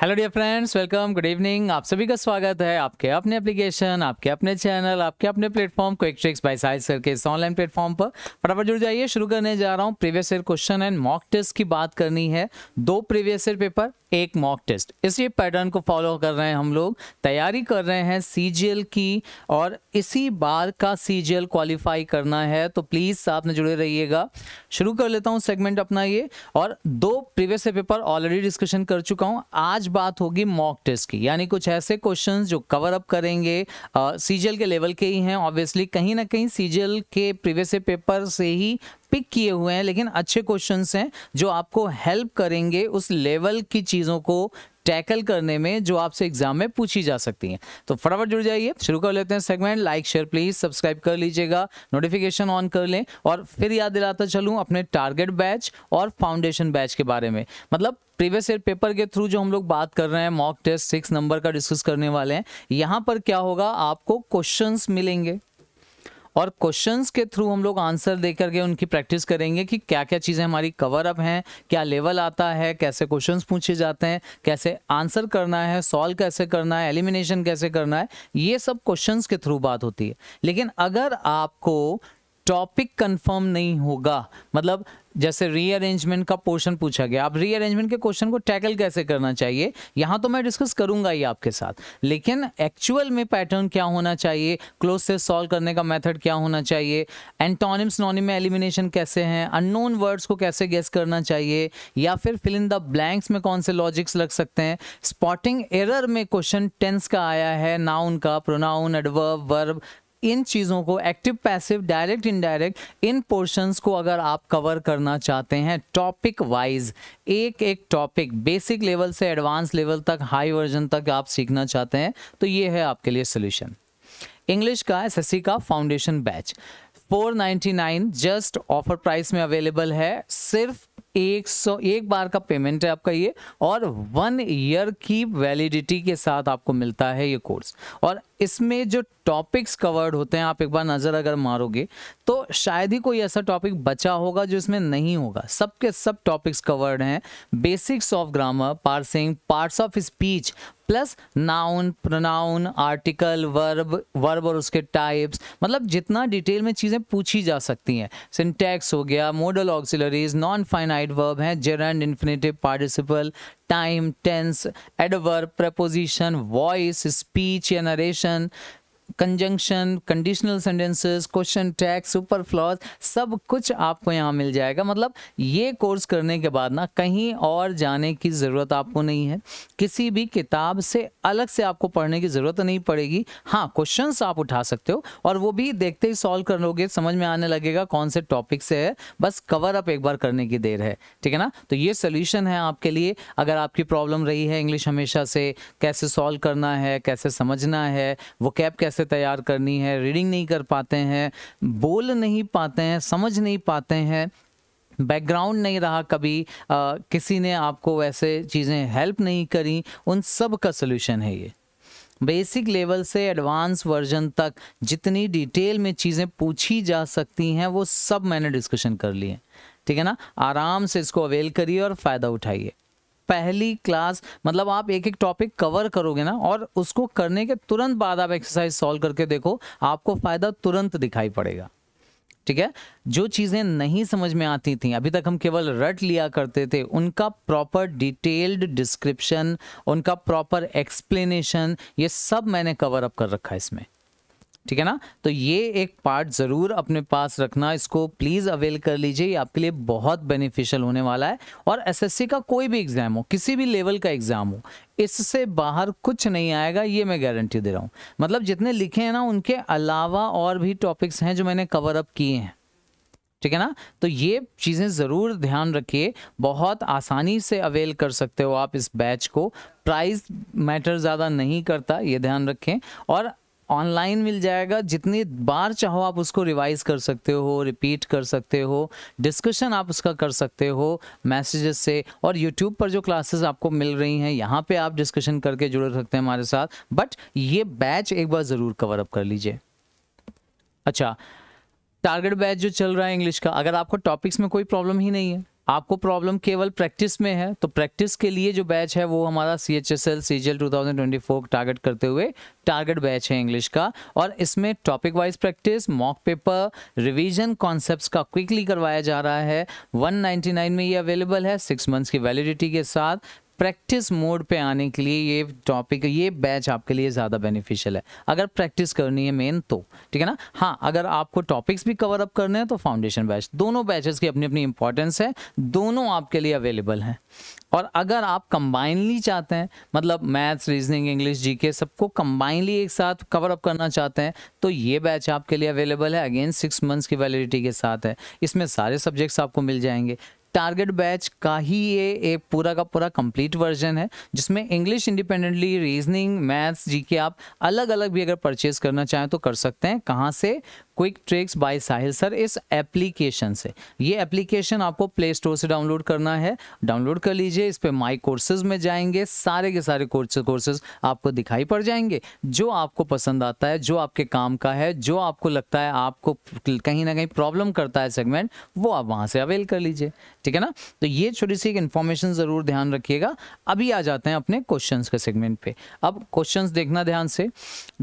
Hello dear friends welcome good evening आप सभी का स्वागत है आपके अपने एप्लीकेशन आपके अपने चैनल आपके अपने प्लेटफॉर्म एक ट्रिक्स बाई साइज करके इस ऑनलाइन प्लेटफॉर्म पर फटाफट जुड़ जाइए शुरू करने जा रहा हूँ previous year question and mock test की बात करनी है दो प्रीवियस ईयर पेपर एक मॉक टेस्ट इसी पैटर्न को फॉलो कर रहे हैं हम लोग तैयारी कर रहे हैं सी की और इसी बार का सी क्वालिफाई करना है तो प्लीज़ साथ में जुड़े रहिएगा शुरू कर लेता हूँ सेगमेंट अपना ये और दो प्रीवियस पेपर ऑलरेडी डिस्कशन कर चुका हूँ आज बात होगी मॉक टेस्ट की यानी कुछ ऐसे क्वेश्चन जो कवर अप करेंगे सी के लेवल के ही हैं ऑब्वियसली कहीं ना कहीं सी के प्रीवियस पेपर से ही पिक किए हुए हैं लेकिन अच्छे क्वेश्चन हैं जो आपको हेल्प करेंगे उस लेवल की चीज़ों को टैकल करने में जो आपसे एग्जाम में पूछी जा सकती हैं तो फटाफट जुड़ जाइए शुरू कर लेते हैं segment like share please subscribe कर लीजिएगा नोटिफिकेशन ऑन कर लें और फिर याद दिलाता चलूँ अपने टारगेट बैच और फाउंडेशन बैच के बारे में मतलब प्रीवियस ईयर पेपर के थ्रू जो हम लोग बात कर रहे हैं मॉक टेस्ट सिक्स नंबर का डिस्कस करने वाले हैं यहाँ पर क्या होगा आपको क्वेश्चन मिलेंगे और क्वेश्चंस के थ्रू हम लोग आंसर दे करके उनकी प्रैक्टिस करेंगे कि क्या क्या चीज़ें हमारी कवर अप हैं क्या लेवल आता है कैसे क्वेश्चंस पूछे जाते हैं कैसे आंसर करना है सॉल्व कैसे करना है एलिमिनेशन कैसे करना है ये सब क्वेश्चंस के थ्रू बात होती है लेकिन अगर आपको टॉपिक कंफर्म नहीं होगा मतलब जैसे रीअरेंजमेंट का पोर्शन पूछा गया आप रीअरेंजमेंट के क्वेश्चन को टैकल कैसे करना चाहिए यहाँ तो मैं डिस्कस करूंगा ही आपके साथ लेकिन एक्चुअल में पैटर्न क्या होना चाहिए क्लोज से सॉल्व करने का मेथड क्या होना चाहिए एंटोनिम्स नॉनिम में एलिमिनेशन कैसे हैं अननोन वर्ड्स को कैसे गेस करना चाहिए या फिर फिल इन द ब्लैंक्स में कौन से लॉजिक्स लग सकते हैं स्पॉटिंग एरर में क्वेश्चन टेंस का आया है नाउन का प्रोनाउन एडवर्ब वर्ब इन चीज़ों को एक्टिव पैसिव डायरेक्ट इनडायरेक्ट इन पोर्शंस को अगर आप कवर करना चाहते हैं टॉपिक वाइज एक एक टॉपिक बेसिक लेवल से एडवांस लेवल तक हाई वर्जन तक आप सीखना चाहते हैं तो ये है आपके लिए सोल्यूशन इंग्लिश का एस का foundation batch 499 just offer price में अवेलेबल है सिर्फ एक सौ एक बार का पेमेंट है आपका ये और वन ईयर की वैलिडिटी के साथ आपको मिलता है ये कोर्स और इसमें जो टॉपिक्स कवर्ड होते हैं आप एक बार नज़र अगर मारोगे तो शायद ही कोई ऐसा टॉपिक बचा होगा जो इसमें नहीं होगा सबके सब टॉपिक्स कवर्ड हैं basics of grammar parsing parts of speech plus noun pronoun article verb verb और उसके टाइप्स मतलब जितना डिटेल में चीज़ें पूछी जा सकती हैं सिंटैक्स हो गया modal auxiliaries non finite verb हैं gerund infinitive participle time tense adverb preposition voice speech या narration conjunction conditional sentences question tag superfluous सब कुछ आपको यहाँ मिल जाएगा मतलब ये कोर्स करने के बाद ना कहीं और जाने की ज़रूरत आपको नहीं है किसी भी किताब से अलग से आपको पढ़ने की ज़रूरत नहीं पड़ेगी हाँ क्वेश्चन आप उठा सकते हो और वो भी देखते ही सॉल्व कर लोगे समझ में आने लगेगा कौन से टॉपिक से है बस कवर अप एक बार करने की देर है ठीक है ना तो ये सोल्यूशन है आपके लिए अगर आपकी प्रॉब्लम रही है इंग्लिश हमेशा से कैसे सॉल्व करना है कैसे समझना है वो कैप कैसे से तैयार करनी है रीडिंग नहीं कर पाते हैं बोल नहीं पाते हैं समझ नहीं पाते हैं बैकग्राउंड नहीं रहा कभी आ, किसी ने आपको वैसे चीज़ें हेल्प नहीं करी उन सब का सोल्यूशन है ये बेसिक लेवल से एडवांस वर्जन तक जितनी डिटेल में चीज़ें पूछी जा सकती हैं वो सब मैंने डिस्कशन कर ली है ठीक है ना आराम से इसको अवेल करिए और फ़ायदा उठाइए पहली क्लास मतलब आप एक एक टॉपिक कवर करोगे ना और उसको करने के तुरंत बाद आप एक्सरसाइज सॉल्व करके देखो आपको फ़ायदा तुरंत दिखाई पड़ेगा ठीक है जो चीज़ें नहीं समझ में आती थी अभी तक हम केवल रट लिया करते थे उनका प्रॉपर डिटेल्ड डिस्क्रिप्शन उनका प्रॉपर एक्सप्लेनेशन ये सब मैंने कवर अप कर रखा है इसमें ठीक है ना तो ये एक पार्ट ज़रूर अपने पास रखना इसको प्लीज़ अवेल कर लीजिए ये आपके लिए बहुत बेनिफिशियल होने वाला है और एसएससी का कोई भी एग्ज़ाम हो किसी भी लेवल का एग्ज़ाम हो इससे बाहर कुछ नहीं आएगा ये मैं गारंटी दे रहा हूँ मतलब जितने लिखे हैं ना उनके अलावा और भी टॉपिक्स हैं जो मैंने कवर अप किए हैं ठीक है ना तो ये चीज़ें ज़रूर ध्यान रखिए बहुत आसानी से अवेल कर सकते हो आप इस बैच को प्राइस मैटर ज़्यादा नहीं करता ये ध्यान रखें और ऑनलाइन मिल जाएगा जितनी बार चाहो आप उसको रिवाइज कर सकते हो रिपीट कर सकते हो डिस्कशन आप उसका कर सकते हो मैसेजेस से और यूट्यूब पर जो क्लासेस आपको मिल रही हैं यहाँ पे आप डिस्कशन करके जुड़ सकते हैं हमारे साथ बट ये बैच एक बार ज़रूर कवर अप कर लीजिए अच्छा टारगेट बैच जो चल रहा है इंग्लिश का अगर आपको टॉपिक्स में कोई प्रॉब्लम ही नहीं है आपको प्रॉब्लम केवल प्रैक्टिस में है तो प्रैक्टिस के लिए जो बैच है वो हमारा C H S L C G L two thousand twenty four target करते हुए टारगेट बैच है इंग्लिश का और इसमें topic wise practice mock paper revision concept का क्विकली करवाया जा रहा है वन नाइन्टी नाइन में ये अवेलेबल है सिक्स मंथ्स की वैलिडिटी के साथ प्रैक्टिस मोड पे आने के लिए ये टॉपिक ये बैच आपके लिए ज़्यादा बेनिफिशियल है अगर प्रैक्टिस करनी है मेन तो ठीक है ना हाँ अगर आपको टॉपिक्स भी कवर अप करने हैं तो फाउंडेशन बैच दोनों बैचेस की अपनी अपनी इंपॉर्टेंस है दोनों आपके लिए अवेलेबल हैं और अगर आप कंबाइनली चाहते हैं मतलब मैथ्स रीजनिंग इंग्लिश जीके सबको कंबाइनली एक साथ कवर अप करना चाहते हैं तो ये बैच आपके लिए अवेलेबल है अगेन सिक्स मंथ्स की वैलिडिटी के साथ है इसमें सारे सब्जेक्ट्स आपको मिल जाएंगे टारगेट बैच का ही ये एक पूरा का पूरा कंप्लीट वर्जन है जिसमें English independently reasoning maths G K आप अलग अलग भी अगर परचेज करना चाहें तो कर सकते हैं कहाँ से quick tricks by Sahil sir इस एप्लीकेशन से ये एप्लीकेशन आपको प्ले स्टोर से डाउनलोड करना है डाउनलोड कर लीजिए इस पर माई कोर्सेज में जाएंगे सारे के सारे कोर्सेज आपको दिखाई पड़ जाएंगे जो आपको पसंद आता है जो आपके काम का है जो आपको लगता है आपको कहीं ना कहीं प्रॉब्लम करता है सेगमेंट वो आप वहाँ से अवेल कर लीजिए ठीक है ना तो ये छोटी सी एक इन्फॉर्मेशन ज़रूर ध्यान रखिएगा अभी आ जाते हैं अपने क्वेश्चन के सेगमेंट पर अब क्वेश्चन देखना ध्यान से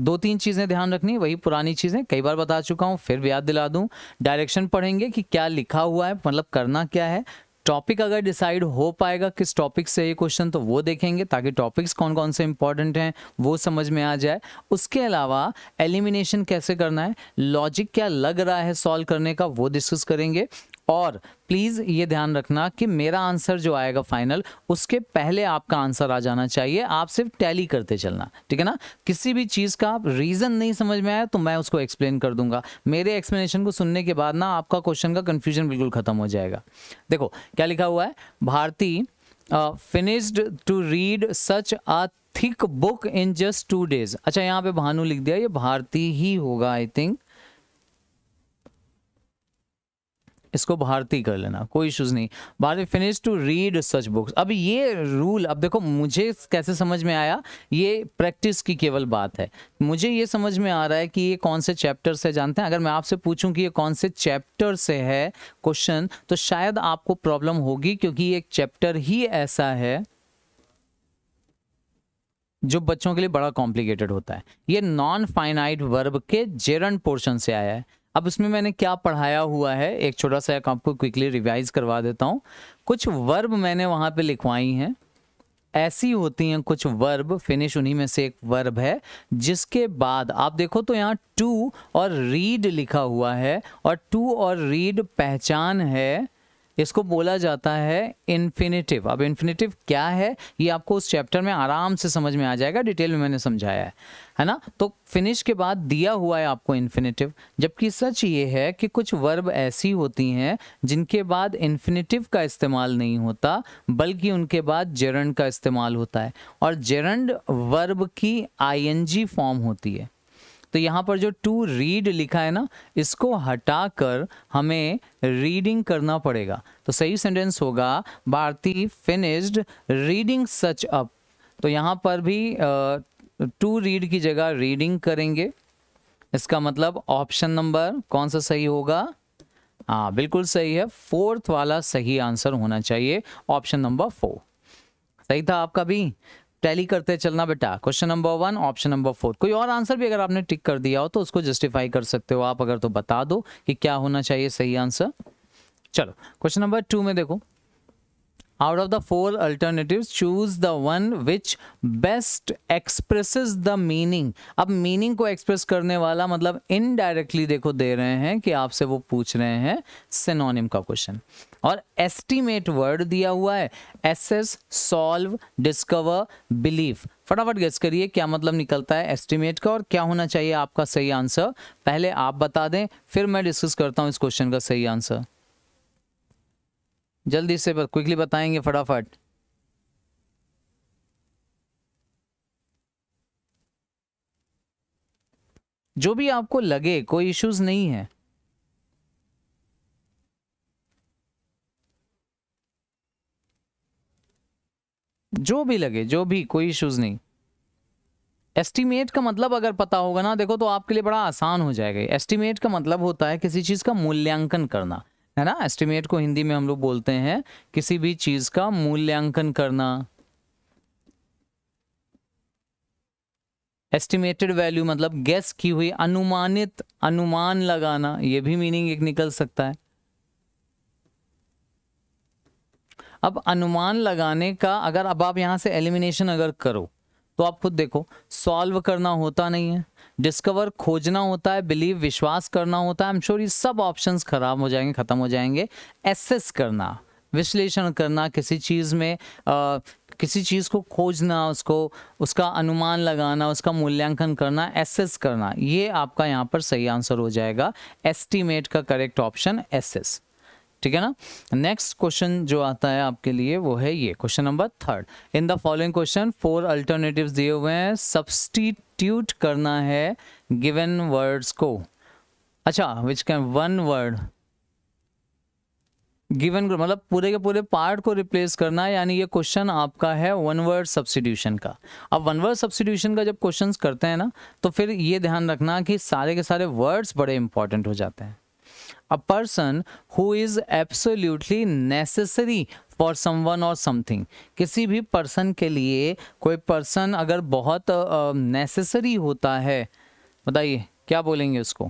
दो तीन चीज़ें ध्यान रखनी वही पुरानी चीज़ें कई बार बता चुका चुका हूँ फिर भी याद दिला दूँ डायरेक्शन पढ़ेंगे कि क्या लिखा हुआ है मतलब करना क्या है टॉपिक अगर डिसाइड हो पाएगा किस टॉपिक से ये क्वेश्चन तो वो देखेंगे ताकि टॉपिक्स कौन कौन से इंपॉर्टेंट हैं वो समझ में आ जाए उसके अलावा एलिमिनेशन कैसे करना है लॉजिक क्या लग रहा है सॉल्व करने का वो डिस्कस करेंगे और प्लीज़ ये ध्यान रखना कि मेरा आंसर जो आएगा फाइनल उसके पहले आपका आंसर आ जाना चाहिए आप सिर्फ टैली करते चलना ठीक है ना किसी भी चीज़ का आप रीज़न नहीं समझ में आया तो मैं उसको एक्सप्लेन कर दूंगा मेरे एक्सप्लेनेशन को सुनने के बाद ना आपका क्वेश्चन का कन्फ्यूजन बिल्कुल ख़त्म हो जाएगा देखो क्या लिखा हुआ है Bharti finished to read such a thick book in just two days अच्छा यहाँ पे भानु लिख दिया ये भारती ही होगा आई थिंक इसको भारती कर लेना कोई इशूज़ नहीं Bharti finish to read such books अब ये रूल अब देखो मुझे कैसे समझ में आया ये प्रैक्टिस की केवल बात है मुझे ये समझ में आ रहा है कि ये कौन से चैप्टर से जानते हैं अगर मैं आपसे पूछूं कि ये कौन से चैप्टर से है क्वेश्चन तो शायद आपको प्रॉब्लम होगी क्योंकि एक चैप्टर ही ऐसा है जो बच्चों के लिए बड़ा कॉम्प्लिकेटेड होता है ये नॉन फाइनाइट वर्ब के जेरन पोर्शन से आया है अब उसमें मैंने क्या पढ़ाया हुआ है एक छोटा सा एक आपको क्विकली रिवाइज करवा देता हूँ कुछ वर्ब मैंने वहाँ पे लिखवाई हैं ऐसी होती हैं कुछ वर्ब फिनिश उन्हीं में से एक वर्ब है जिसके बाद आप देखो तो यहाँ टू और रीड लिखा हुआ है और टू और रीड पहचान है इसको बोला जाता है इन्फिनेटिव अब इन्फिनेटिव क्या है ये आपको उस चैप्टर में आराम से समझ में आ जाएगा डिटेल में मैंने समझाया है है ना तो फिनिश के बाद दिया हुआ है आपको इन्फिनेटिव जबकि सच ये है कि कुछ वर्ब ऐसी होती हैं जिनके बाद इन्फिनेटिव का इस्तेमाल नहीं होता बल्कि उनके बाद जेरंड का इस्तेमाल होता है और जेरंड वर्ब की आई फॉर्म होती है तो यहाँ पर जो टू रीड लिखा है ना इसको हटाकर हमें रीडिंग करना पड़ेगा तो सही सेंटेंस होगा Bharti finished reading such up तो यहाँ पर भी टू रीड की जगह रीडिंग करेंगे इसका मतलब ऑप्शन नंबर कौन सा सही होगा हाँ बिल्कुल सही है फोर्थ वाला सही आंसर होना चाहिए ऑप्शन नंबर फोर सही था आपका भी टैली करते चलना बेटा question number one option number four कोई और आंसर भी अगर आपने टिक कर दिया हो तो उसको जस्टिफाई कर सकते हो आप अगर तो बता दो कि क्या होना चाहिए सही आंसर चलो क्वेश्चन नंबर टू में देखो out of the four alternatives choose the one which best expresses the meaning अब meaning को express करने वाला मतलब indirectly देखो दे रहे हैं कि आपसे वो पूछ रहे हैं synonym का question और estimate word दिया हुआ है assess solve discover believe फटाफट गेस करिए क्या मतलब निकलता है एस्टिमेट का और क्या होना चाहिए आपका सही आंसर पहले आप बता दें फिर मैं डिस्कस करता हूँ इस क्वेश्चन का सही आंसर जल्दी से क्विकली बताएंगे फटाफट जो भी आपको लगे कोई इश्यूज नहीं है जो भी लगे जो भी कोई इश्यूज नहीं एस्टीमेट का मतलब अगर पता होगा ना देखो तो आपके लिए बड़ा आसान हो जाएगा एस्टीमेट का मतलब होता है किसी चीज़ का मूल्यांकन करना है ना एस्टिमेट को हिंदी में हम लोग बोलते हैं किसी भी चीज का मूल्यांकन करना एस्टिमेटेड वैल्यू मतलब गैस की हुई अनुमानित अनुमान लगाना यह भी मीनिंग एक निकल सकता है अब अनुमान लगाने का अगर अब आप यहां से एलिमिनेशन अगर करो तो आप खुद देखो सॉल्व करना होता नहीं है डिस्कवर खोजना होता है बिलीव विश्वास करना होता है आई एम श्योर ये सब ऑप्शंस खराब हो जाएंगे ख़त्म हो जाएंगे एसेस करना विश्लेषण करना किसी चीज़ में आ, किसी चीज़ को खोजना उसको उसका अनुमान लगाना उसका मूल्यांकन करना एसेस करना ये आपका यहाँ पर सही आंसर हो जाएगा एस्टीमेट का करेक्ट ऑप्शन एसेस ठीक है ना नेक्स्ट क्वेश्चन जो आता है आपके लिए वो है ये question number third in the following question four alternatives दिए हुए हैं सब्सटीट्यूट करना है गिवन वर्ड्स को अच्छा which can one word given मतलब पूरे के पूरे पार्ट को रिप्लेस करना है यानी ये क्वेश्चन आपका है वन वर्ड सब्सटीट्यूशन का अब वन वर्ड सब्सटीट्यूशन का जब क्वेश्चंस करते हैं ना तो फिर ये ध्यान रखना कि सारे के सारे वर्ड्स बड़े इंपॉर्टेंट हो जाते हैं a person who is absolutely necessary for someone और समथिंग किसी भी पर्सन के लिए कोई पर्सन अगर बहुत नेसेसरी uh, होता है बताइए क्या बोलेंगे उसको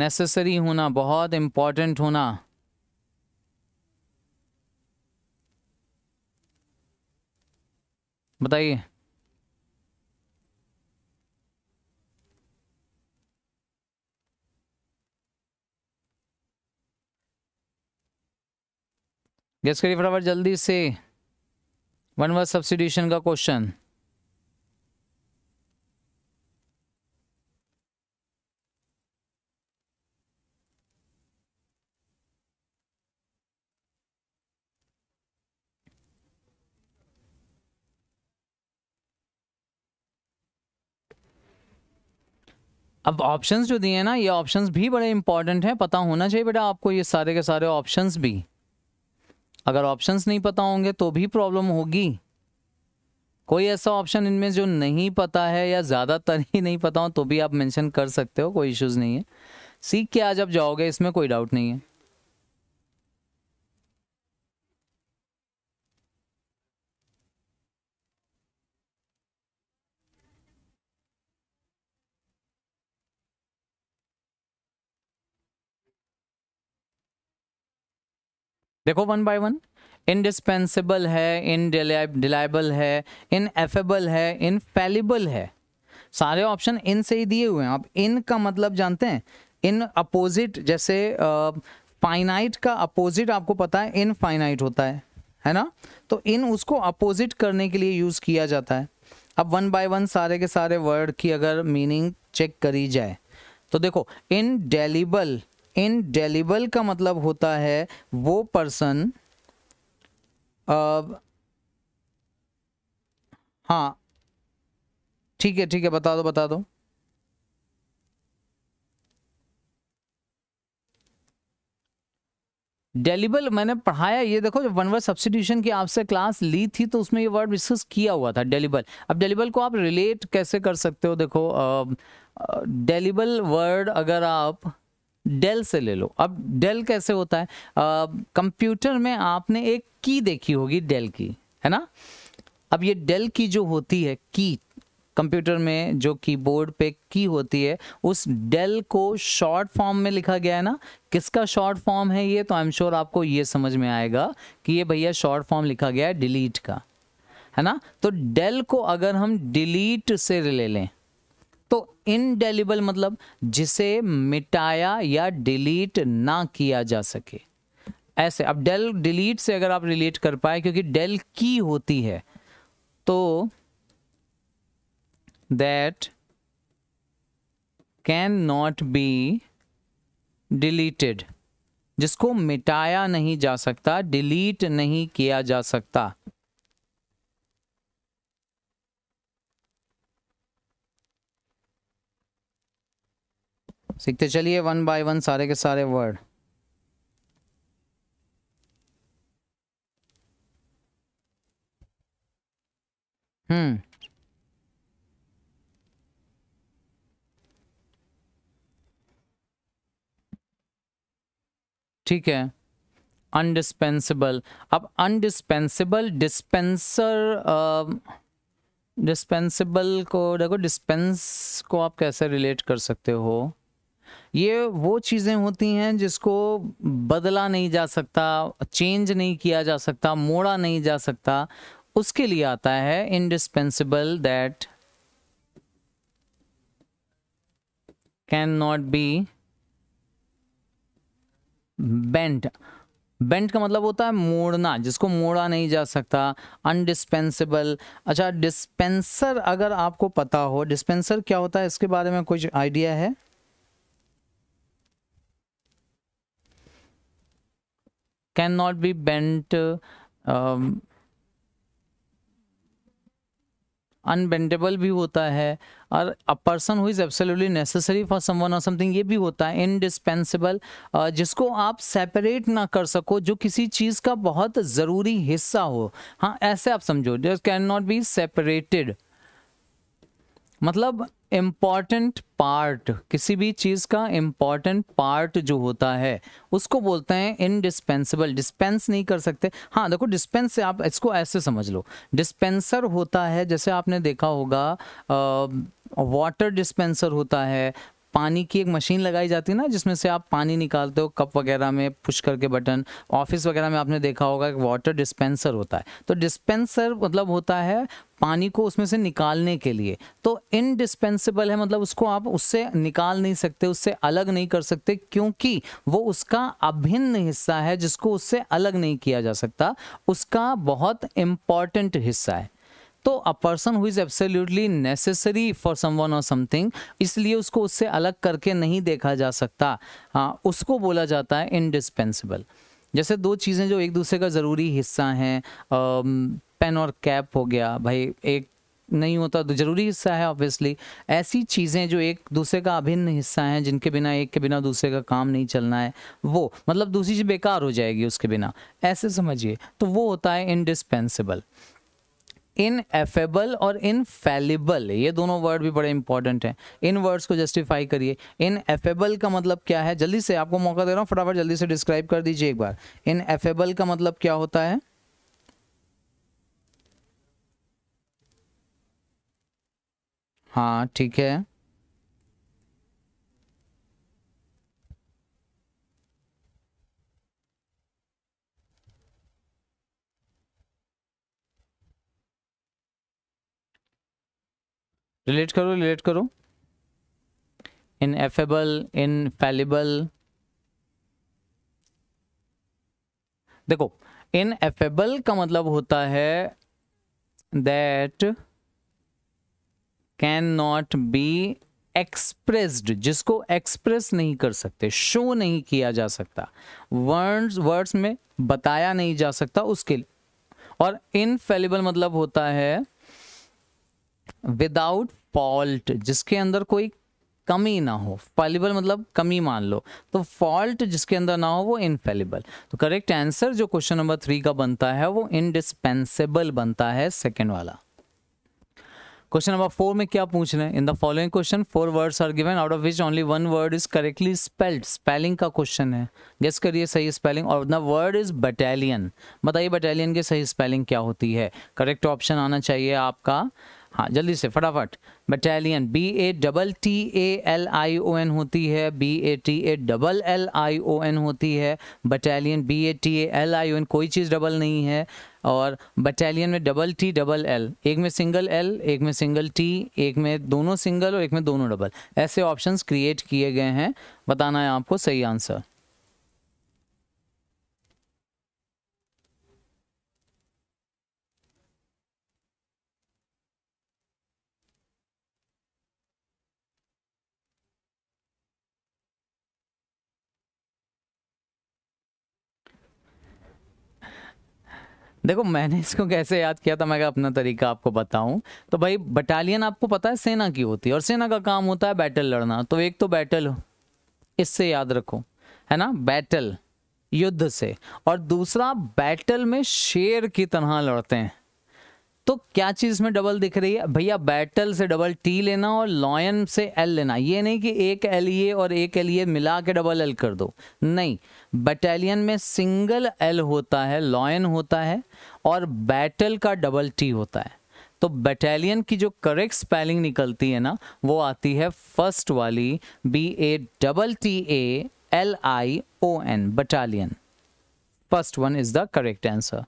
नेसेसरी होना बहुत इंपॉर्टेंट होना बताइए गेस करिए फटाफट जल्दी से वन वर्स सब्सिट्यूशन का क्वेश्चन अब ऑप्शंस जो दिए हैं ना ये ऑप्शंस भी बड़े इंपॉर्टेंट हैं पता होना चाहिए बेटा आपको ये सारे के सारे ऑप्शंस भी अगर ऑप्शंस नहीं पता होंगे तो भी प्रॉब्लम होगी कोई ऐसा ऑप्शन इनमें जो नहीं पता है या ज़्यादातर ही नहीं पता हो तो भी आप मेंशन कर सकते हो कोई इश्यूज़ नहीं है सीख के आज आप जाओगे इसमें कोई डाउट नहीं है देखो वन बाय वन इनडिस्पेंसिबल है इन डिलाइबल है इन एफेबल है इन फेलिबल है सारे ऑप्शन इन से ही दिए हुए हैं आप इन का मतलब जानते हैं इन अपोजिट जैसे फाइनाइट का अपोजिट आपको पता है इन फाइनाइट होता है है ना तो इन उसको अपोजिट करने के लिए यूज़ किया जाता है अब वन बाय वन सारे के सारे वर्ड की अगर मीनिंग चेक करी जाए तो देखो इन डेलीबल इनडेलिबल का मतलब होता है वो पर्सन अब हाँ ठीक है ठीक है बता दो बता दो डेलीबल मैंने पढ़ाया ये देखो जब वन वर्ड सब्सिट्यूशन की आपसे क्लास ली थी तो उसमें ये वर्ड डिस्कस किया हुआ था डेलीबल अब डेलिबल को आप रिलेट कैसे कर सकते हो देखो डेलिबल वर्ड अगर आप डेल से ले लो अब डेल कैसे होता है कंप्यूटर में आपने एक की देखी होगी डेल की है ना अब ये डेल की जो होती है की कंप्यूटर में जो कीबोर्ड पे की होती है उस डेल को शॉर्ट फॉर्म में लिखा गया है ना किसका शॉर्ट फॉर्म है ये तो आई एम श्योर आपको ये समझ में आएगा कि ये भैया शॉर्ट फॉर्म लिखा गया है डिलीट का है ना तो डेल को अगर हम डिलीट से ले लें इनडेलिबल मतलब जिसे मिटाया या डिलीट ना किया जा सके ऐसे अब डेल डिलीट से अगर आप रिलेट कर पाए क्योंकि डेल की होती है तो that can not be deleted जिसको मिटाया नहीं जा सकता डिलीट नहीं किया जा सकता सीखते चलिए वन बाय वन सारे के सारे वर्ड हम्म ठीक है अनडिस्पेंसिबल अब अनडिस्पेंसिबल डिस्पेंसर डिस्पेंसिबल को देखो डिस्पेंस को आप कैसे रिलेट कर सकते हो ये वो चीज़ें होती हैं जिसको बदला नहीं जा सकता चेंज नहीं किया जा सकता मोड़ा नहीं जा सकता उसके लिए आता है indispensable that can not be bent bent का मतलब होता है मोड़ना जिसको मोड़ा नहीं जा सकता अनडिस्पेंसिबल अच्छा डिस्पेंसर अगर आपको पता हो डिस्पेंसर क्या होता है इसके बारे में कुछ आइडिया है can not be bent unbendable भी होता है और a person who is absolutely necessary for someone और समथिंग ये भी होता है इनडिस्पेंसेबल uh, जिसको आप सेपरेट ना कर सको जो किसी चीज़ का बहुत ज़रूरी हिस्सा हो हाँ ऐसे आप समझो just can not be separated मतलब इम्पॉर्टेंट पार्ट किसी भी चीज़ का इम्पॉर्टेंट पार्ट जो होता है उसको बोलते हैं इनडिस्पेंसेबल डिस्पेंस नहीं कर सकते हाँ देखो डिस्पेंस से आप इसको ऐसे समझ लो डिस्पेंसर होता है जैसे आपने देखा होगा वाटर डिस्पेंसर होता है पानी की एक मशीन लगाई जाती है ना जिसमें से आप पानी निकालते हो कप वगैरह में पुश करके बटन ऑफिस वगैरह में आपने देखा होगा एक वाटर डिस्पेंसर होता है तो डिस्पेंसर मतलब होता है पानी को उसमें से निकालने के लिए तो इनडिस्पेंसिबल है मतलब उसको आप उससे निकाल नहीं सकते उससे अलग नहीं कर सकते क्योंकि वो उसका अभिन्न हिस्सा है जिसको उससे अलग नहीं किया जा सकता उसका बहुत इम्पॉर्टेंट हिस्सा है तो a person who is absolutely necessary for someone और समथिंग इसलिए उसको उससे अलग करके नहीं देखा जा सकता हाँ उसको बोला जाता है इनडिस्पेंसिबल जैसे दो चीज़ें जो एक दूसरे का ज़रूरी हिस्सा हैं पेन और कैप हो गया भाई एक नहीं होता तो ज़रूरी हिस्सा है ऑब्वियसली ऐसी चीज़ें जो एक दूसरे का अभिन्न हिस्सा हैं जिनके बिना एक के बिना दूसरे का काम नहीं चलना है वो मतलब दूसरी चीज़ बेकार हो जाएगी उसके बिना ऐसे समझिए तो वो होता है इनडिस्पेंसिबल इनएफेबल और इनफेलिबल ये दोनों वर्ड भी बड़े इंपॉर्टेंट हैं इन वर्ड्स को जस्टिफाई करिए इनएफेबल का मतलब क्या है जल्दी से आपको मौका दे रहा हूँ फटाफट जल्दी से डिस्क्राइब कर दीजिए एक बार इनएफेबल का मतलब क्या होता है हाँ ठीक है रिलेट करो रिलेट करो इन एफेबल इन फैलिबल देखो इन एफेबल का मतलब होता है that can not be expressed जिसको एक्सप्रेस नहीं कर सकते शो नहीं किया जा सकता वर्ड्स वर्ड्स में बताया नहीं जा सकता उसके लिए और इनफेलिबल मतलब होता है विदाउट फॉल्ट जिसके अंदर कोई कमी ना हो फॉलिबल मतलब कमी मान लो तो फॉल्ट जिसके अंदर ना हो वो इनफेलिबल तो करेक्ट आंसर जो क्वेश्चन नंबर थ्री का बनता है वो इनडिस्पेंसेबल बनता है सेकेंड वाला क्वेश्चन नंबर फोर में क्या पूछ रहे हैं in the following question four words are given out of which only one word is correctly spelled spelling का क्वेश्चन है गेस करिए सही स्पेलिंग और द वर्ड इज बटालियन बताइए बटालियन की सही स्पेलिंग क्या होती है करेक्ट ऑप्शन आना चाहिए आपका हाँ जल्दी से फटाफट battalion B A double T A L I O N होती है B A T A double L I O N होती है battalion B A T A L I O N कोई चीज़ डबल नहीं है और बटालियन में डबल टी डबल एल एक में सिंगल एल एक में सिंगल टी एक में दोनों सिंगल और एक में दोनों डबल ऐसे ऑप्शंस क्रिएट किए गए हैं बताना है आपको सही आंसर देखो मैंने इसको कैसे याद किया था मैं अपना तरीका आपको बताऊं तो भाई बटालियन आपको पता है सेना की होती है और सेना का काम होता है बैटल लड़ना तो एक तो बैटल इससे याद रखो है ना बैटल युद्ध से और दूसरा बैटल में शेर की तरह लड़ते हैं तो क्या चीज़ इसमें डबल दिख रही है भैया बैटल से डबल टी लेना और लॉयन से एल लेना ये नहीं कि एक एल ये और एक एल ये मिला के डबल एल कर दो नहीं बटालियन में सिंगल एल होता है लॉयन होता है और बैटल का डबल टी होता है तो बटालियन की जो करेक्ट स्पेलिंग निकलती है ना वो आती है फर्स्ट वाली B A double T A L I O N battalion first one is the correct answer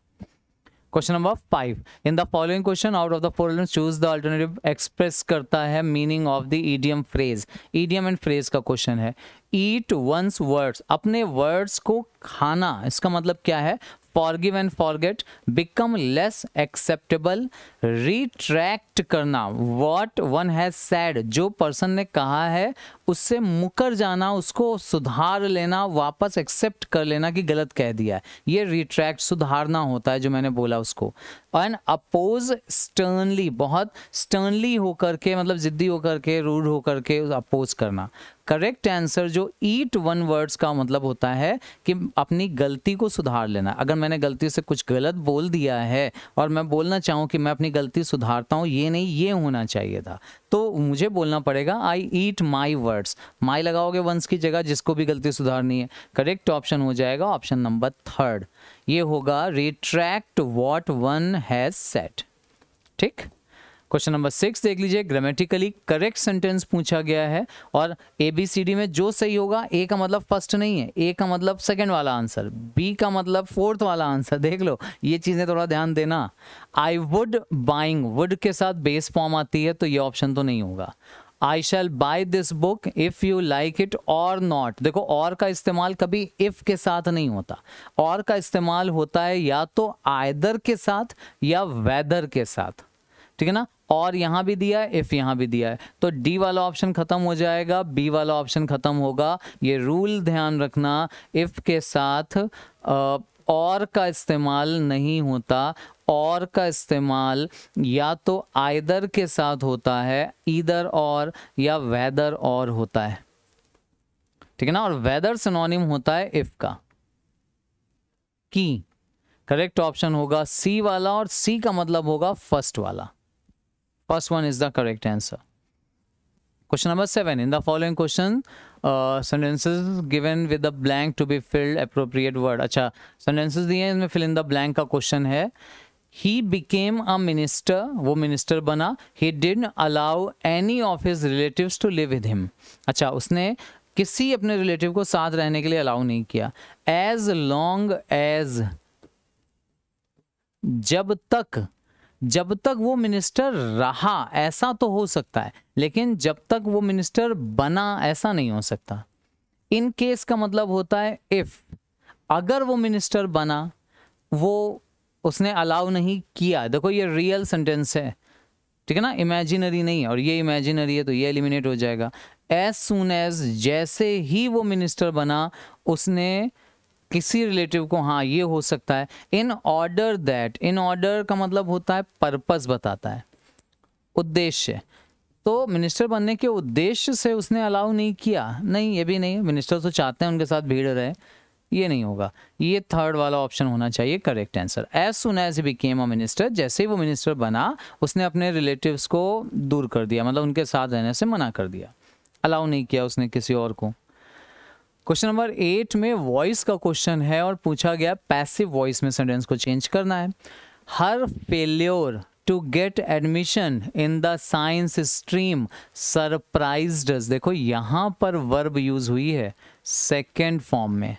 question number five in the following question out of the four elements choose the alternative express करता है meaning of the idiom phrase idiom and phrase का question है eat one's words अपने words को खाना इसका मतलब क्या है forgive and forget become less acceptable retract करना वॉट वन हैज सैड जो पर्सन ने कहा है उससे मुकर जाना उसको सुधार लेना वापस एक्सेप्ट कर लेना कि गलत कह दिया है ये रिट्रैक्ट सुधारना होता है जो मैंने बोला उसको एंड अपोज स्टर्नली बहुत स्टर्नली होकर के मतलब ज़िद्दी होकर के रूड होकर के अपोज करना करेक्ट आंसर जो ईट वन वर्ड्स का मतलब होता है कि अपनी गलती को सुधार लेना अगर मैंने गलती से कुछ गलत बोल दिया है और मैं बोलना चाहूँ कि मैं अपनी गलती सुधारता हूँ ये नहीं ये होना चाहिए था तो मुझे बोलना पड़ेगा आई ईट माई वर्ड वर्ड्स माई लगाओगे वंस की जगह जिसको भी गलती सुधारनी है करेक्ट ऑप्शन हो जाएगा ऑप्शन नंबर थर्ड ये होगा retract what one has said ठीक क्वेश्चन नंबर सिक्स देख लीजिए ग्रामेटिकली करेक्ट सेंटेंस पूछा गया है और ए बी सी डी में जो सही होगा ए का मतलब फर्स्ट नहीं है ए का मतलब सेकंड वाला आंसर बी का मतलब फोर्थ वाला आंसर देख लो ये चीज़ें थोड़ा ध्यान देना आई वुड बाइंग वुड के साथ बेस फॉर्म आती है तो ये ऑप्शन तो नहीं होगा I shall buy this book if you like it or not देखो और का इस्तेमाल कभी इफ़ के साथ नहीं होता और का इस्तेमाल होता है या तो आयदर के साथ या वेदर के साथ ठीक है ना और यहाँ भी दिया है इफ़ यहाँ भी दिया है तो डी वाला ऑप्शन ख़त्म हो जाएगा बी वाला ऑप्शन ख़त्म होगा ये रूल ध्यान रखना इफ़ के साथ आ, और का इस्तेमाल नहीं होता और का इस्तेमाल या तो आयदर के साथ होता है ईदर और या वेदर और होता है ठीक है ना और वेदर सिनोनिम होता है इफ का की करेक्ट ऑप्शन होगा सी वाला और सी का मतलब होगा फर्स्ट वाला first one is the correct answer question number seven in the following question sentences given with blank to be filled appropriate word अच्छा सेंटेंसेज दिए हैं इनमें फिल इन द ब्लैंक का क्वेश्चन है he became a minister वो minister बना he didn't allow any of his relatives to live with him अच्छा उसने किसी अपने रिलेटिव को साथ रहने के लिए अलाउ नहीं किया एज लॉन्ग एज जब तक जब तक वो मिनिस्टर रहा ऐसा तो हो सकता है लेकिन जब तक वो मिनिस्टर बना ऐसा नहीं हो सकता इन केस का मतलब होता है इफ अगर वो मिनिस्टर बना वो उसने अलाउ नहीं किया देखो ये रियल सेंटेंस है ठीक है ना इमेजिनरी नहीं है और ये इमेजिनरी है तो ये एलिमिनेट हो जाएगा एज सुन एज जैसे ही वो मिनिस्टर बना उसने किसी रिलेटिव को हाँ ये हो सकता है in order that in order का मतलब होता है पर्पस बताता है उद्देश्य तो मिनिस्टर बनने के उद्देश्य से उसने अलाउ नहीं किया नहीं ये भी नहीं मिनिस्टर तो चाहते हैं उनके साथ भीड़ रहे ये नहीं होगा ये थर्ड वाला ऑप्शन होना चाहिए correct answer as soon as became a minister जैसे ही वो मिनिस्टर बना उसने अपने रिलेटिव्स को दूर कर दिया मतलब उनके साथ रहने से मना कर दिया अलाउ नहीं किया उसने किसी और को क्वेश्चन नंबर एट में वॉइस का क्वेश्चन है और पूछा गया पैसिव वॉइस में सेंटेंस को चेंज करना है हर failure to get admission in the science stream surprise देखो यहाँ पर वर्ब यूज हुई है सेकेंड फॉर्म में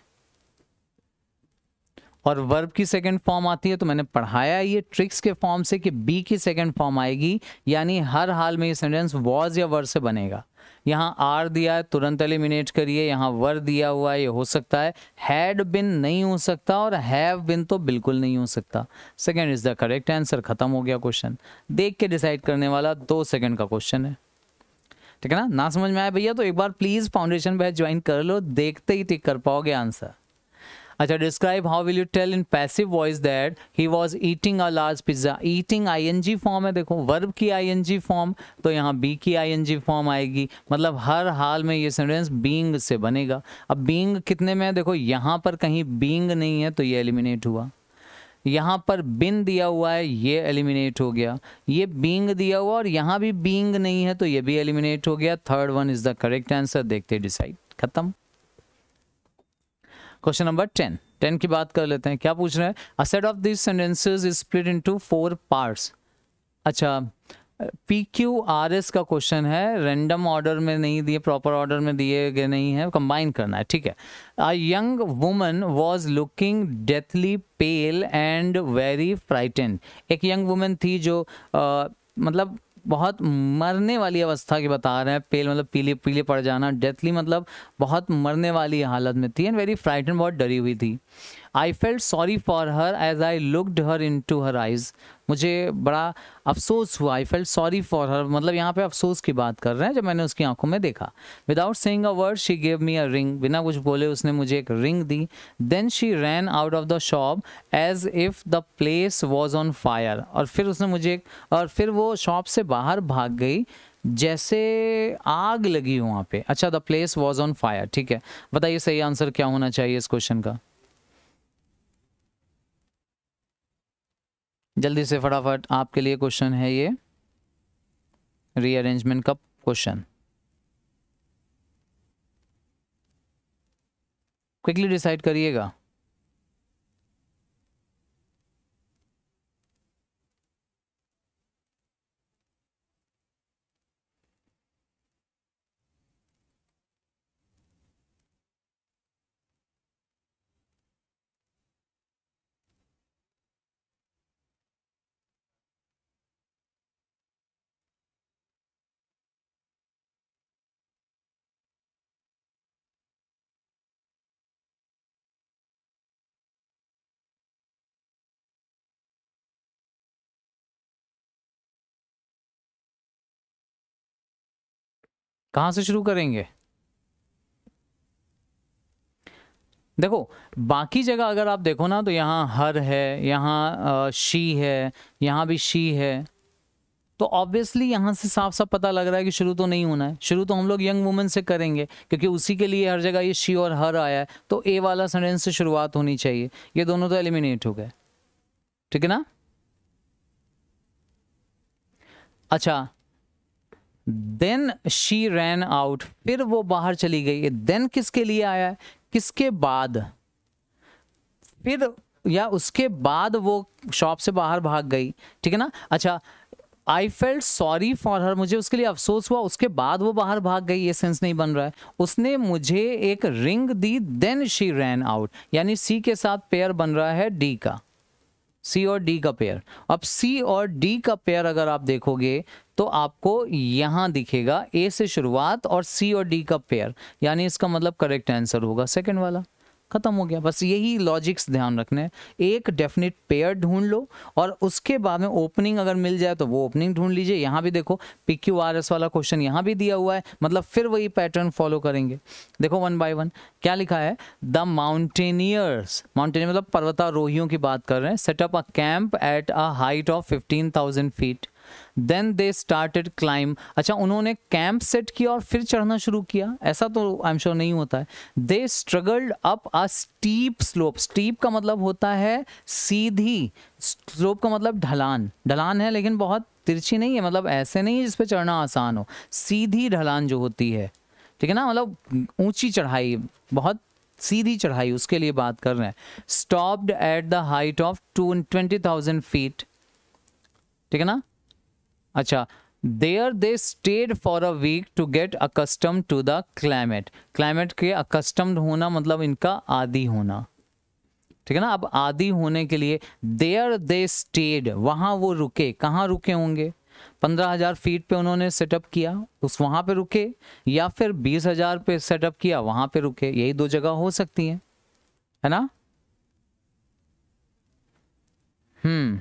और वर्ब की सेकंड फॉर्म आती है तो मैंने पढ़ाया ये ट्रिक्स के फॉर्म से कि बी की सेकंड फॉर्म आएगी यानी हर हाल में ये सेंटेंस वॉज या वर्ब से बनेगा यहाँ आर दिया है तुरंत एलिमिनेट करिए यहाँ वर दिया हुआ है ये हो सकता है हैड बिन नहीं हो सकता और हैव बिन तो बिल्कुल नहीं हो सकता second is the correct answer ख़त्म हो गया क्वेश्चन देख के डिसाइड करने वाला दो सेकेंड का क्वेश्चन है ठीक है ना ना समझ में आया भैया तो एक बार प्लीज़ फाउंडेशन बैच ज्वाइन कर लो देखते ही टिक कर पाओगे आंसर अच्छा describe how will you tell in passive voice that he was eating a large pizza eating I form है देखो वर्ब की आई फॉर्म तो यहाँ बी की आई फॉर्म आएगी मतलब हर हाल में ये सेंटेंस बींग से बनेगा अब बींग कितने में है देखो यहाँ पर कहीं बींग नहीं है तो ये एलिमिनेट हुआ यहाँ पर बिन दिया हुआ है ये एलिमिनेट हो गया ये बींग दिया हुआ और यहाँ भी बींग नहीं है तो ये भी एलिमिनेट हो गया third one is the correct answer देखते डिसाइड खत्म क्वेश्चन नंबर टेन टेन की बात कर लेते हैं क्या पूछ रहे हैं a set of this sentences is split into four parts अच्छा पी क्यू आर एस का क्वेश्चन है रैंडम ऑर्डर में नहीं दिए प्रॉपर ऑर्डर में दिए गए नहीं है कंबाइन करना है ठीक है a young woman was looking deathly pale and very frightened एक यंग वुमन थी जो आ, मतलब बहुत मरने वाली अवस्था की बता रहे हैं पेल मतलब पीले पीले पड़ जाना डेथली मतलब बहुत मरने वाली हालत में थी एंड वेरी फ्राइटन बहुत डरी हुई थी I felt sorry for her as I looked her into her eyes मुझे बड़ा अफसोस हुआ I felt sorry for her मतलब यहाँ पे अफसोस की बात कर रहे हैं जब मैंने उसकी आंखों में देखा without saying a word she gave me a ring बिना कुछ बोले उसने मुझे एक रिंग दी then she ran out of the shop as if the place was on fire और फिर उसने मुझे एक और फिर वो शॉप से बाहर भाग गई जैसे आग लगी वहाँ पे अच्छा the place was on fire ठीक है बताइए सही आंसर क्या होना चाहिए इस क्वेश्चन का जल्दी से फटाफट आपके लिए क्वेश्चन है ये रीअरेंजमेंट का क्वेश्चन क्विकली डिसाइड करिएगा कहाँ से शुरू करेंगे देखो बाकी जगह अगर आप देखो ना तो यहाँ हर है यहाँ शी है यहाँ भी शी है तो ऑब्वियसली यहाँ से साफ साफ पता लग रहा है कि शुरू तो नहीं होना है शुरू तो हम लोग यंग वुमेन से करेंगे क्योंकि उसी के लिए हर जगह ये शी और हर आया है तो ए वाला सेंटेंस से शुरुआत होनी चाहिए ये दोनों तो एलिमिनेट हो गए ठीक है ना अच्छा देन शी रैन आउट फिर वो बाहर चली गई देन किसके लिए आया है किसके बाद फिर या उसके बाद वो शॉप से बाहर भाग गई ठीक है ना अच्छा I felt sorry for her मुझे उसके लिए अफसोस हुआ उसके बाद वो बाहर भाग गई ये सेंस नहीं बन रहा है उसने मुझे एक रिंग दी देन शी रैन आउट यानी सी के साथ पेयर बन रहा है डी का सी और डी का पेयर अब सी और डी का पेयर अगर आप देखोगे तो आपको यहां दिखेगा ए से शुरुआत और सी और डी का पेयर यानी इसका मतलब करेक्ट आंसर होगा सेकंड वाला ख़त्म हो गया बस यही लॉजिक्स ध्यान रखने एक डेफिनेट पेयर ढूंढ लो और उसके बाद में ओपनिंग अगर मिल जाए तो वो ओपनिंग ढूंढ लीजिए यहाँ भी देखो पी क्यू आर एस वाला क्वेश्चन यहाँ भी दिया हुआ है मतलब फिर वही पैटर्न फॉलो करेंगे देखो वन बाय वन क्या लिखा है द माउंटेनियर्स माउंटेनियर मतलब पर्वतारोहियों की बात कर रहे हैं set up a camp at a height of fifteen thousand feet then they started climb अच्छा उन्होंने कैंप सेट किया और फिर चढ़ना शुरू किया ऐसा तो आई एम श्योर नहीं होता है they struggled up a steep slope steep का मतलब होता है सीधी स्लोप का मतलब ढलान ढलान है लेकिन बहुत तिरछी नहीं है मतलब ऐसे नहीं जिस पर चढ़ना आसान हो सीधी ढलान जो होती है ठीक है ना मतलब ऊंची चढ़ाई बहुत सीधी चढ़ाई उसके लिए बात कर रहे हैं stopped at the height of two twenty thousand feet ठीक है ना अच्छा there they stayed for a week to get accustom to the climate climate के अकस्टम्ड होना मतलब इनका आदि होना ठीक है ना अब आदि होने के लिए देयर दे स्टेड वहां वो रुके कहाँ रुके होंगे पंद्रह हज़ार फीट पे उन्होंने सेटअप किया उस वहां पे रुके या फिर बीस हज़ार पे सेटअप किया वहां पे रुके यही दो जगह हो सकती हैं है ना हम्म